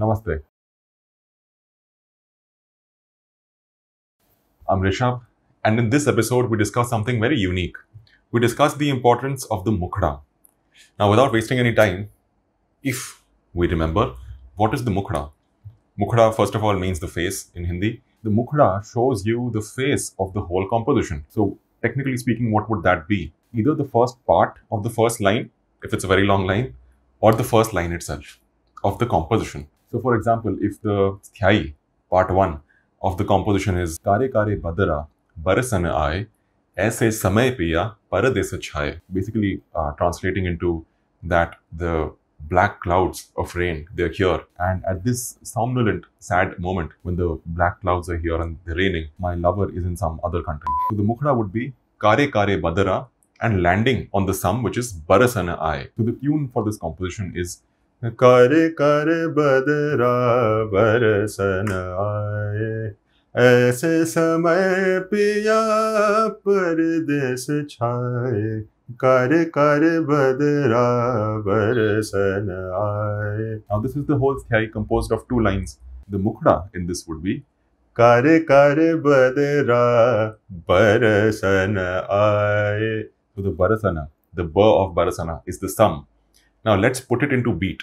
Namaste. I'm Rishabh, and in this episode, we discuss something very unique. We discuss the importance of the mukhra. Now, without wasting any time, if we remember, what is the mukhra? Mukhra, first of all, means the face in Hindi. The mukhra shows you the face of the whole composition. So, technically speaking, what would that be? Either the first part of the first line, if it's a very long line, or the first line itself of the composition. So, for example, if the Sthyayi, part 1 of the composition is Kare Kare Badara Barasan Aaye, Aise Samay Piya Paradesa Chai, basically uh, translating into that the black clouds of rain, they're here. And at this somnolent, sad moment when the black clouds are here and they're raining, my lover is in some other country. So, the Mukhra would be Kare Kare Badara and landing on the sum which is Barasana Aaye. So, the tune for this composition is कर कर बदरा बरसन आए ऐसे समय पिया परदेश छाए कर कर बदरा बरसन आए Now this is the whole theory composed of two lines. The mukhra in this would be कर कर बदरा बरसन आए So the barasana, the ba of barasana is the sum Now let's put it into beat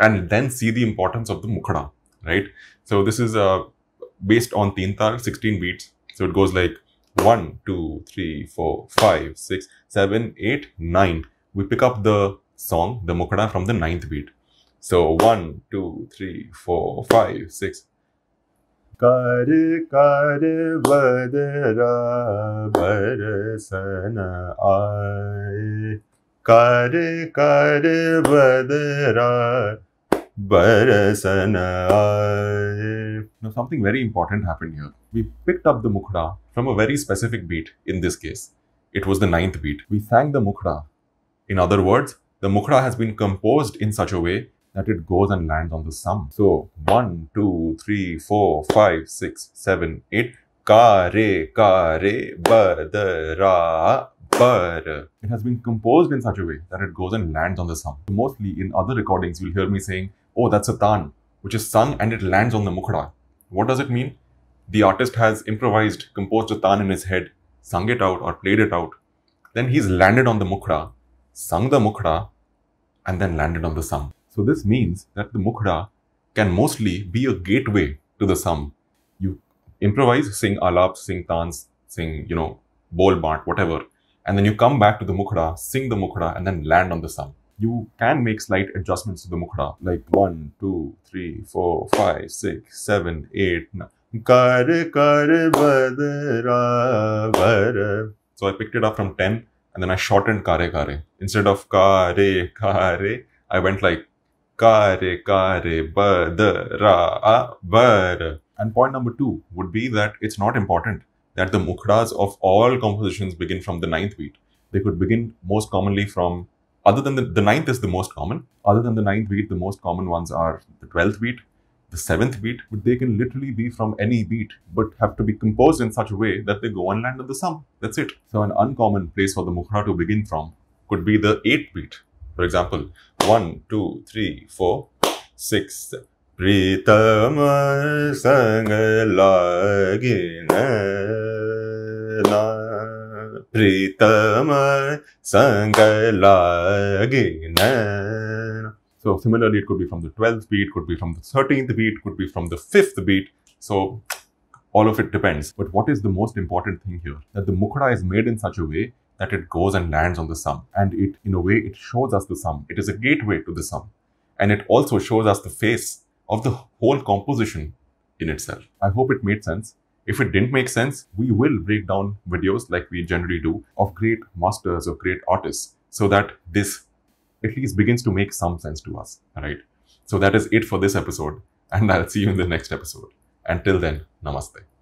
and then see the importance of the mukhada, right? So this is uh, based on teen 16 beats. So it goes like 1, 2, 3, 4, 5, 6, 7, 8, 9. We pick up the song, the mukhada from the ninth beat. So 1, 2, 3, 4, 5, 6, कर कर बदरा barasana now something very important happened here we picked up the mukhra from a very specific beat in this case it was the ninth beat we sang the mukhra in other words the mukhra has been composed in such a way that it goes and lands on the sum so 1 2 3 4 5 6 7 8 ka re ka re but uh, it has been composed in such a way that it goes and lands on the sum. Mostly in other recordings, you'll hear me saying, oh, that's a tan, which is sung and it lands on the mukhra. What does it mean? The artist has improvised, composed a tan in his head, sung it out or played it out. Then he's landed on the mukhra, sung the mukhra, and then landed on the sum. So this means that the mukhra can mostly be a gateway to the sum. You improvise, sing alaps, sing tans, sing, you know, bol bant, whatever and then you come back to the mukhra, sing the mukhra, and then land on the sum. You can make slight adjustments to the mukhra, like 1, 2, 3, 4, 5, 6, 7, 8, 9. Kar kar badra var. So I picked it up from 10 and then I shortened kare kare. Instead of kare kare, I went like kare kare badra var. And point number two would be that it's not important that the mukhras of all compositions begin from the ninth beat. They could begin most commonly from, other than the, the ninth is the most common. Other than the ninth beat, the most common ones are the twelfth beat, the seventh beat, but they can literally be from any beat, but have to be composed in such a way that they go and land on the sum. That's it. So an uncommon place for the mukhra to begin from could be the eighth beat. For example, one, two, three, four, six, seven. प्रीतम संग लागिन प्रीतम संग लागिन So similarly, it could be from the 12th beat, could be from the 13th beat, could be from the 5th beat. So all of it depends. But what is the most important thing here? That the Mukhara is made in such a way that it goes and lands on the sum. And it, in a way, it shows us the sum. It is a gateway to the sum and it also shows us the face of the whole composition in itself. I hope it made sense. If it didn't make sense, we will break down videos like we generally do of great masters or great artists so that this at least begins to make some sense to us, right? So that is it for this episode and I'll see you in the next episode. Until then, namaste.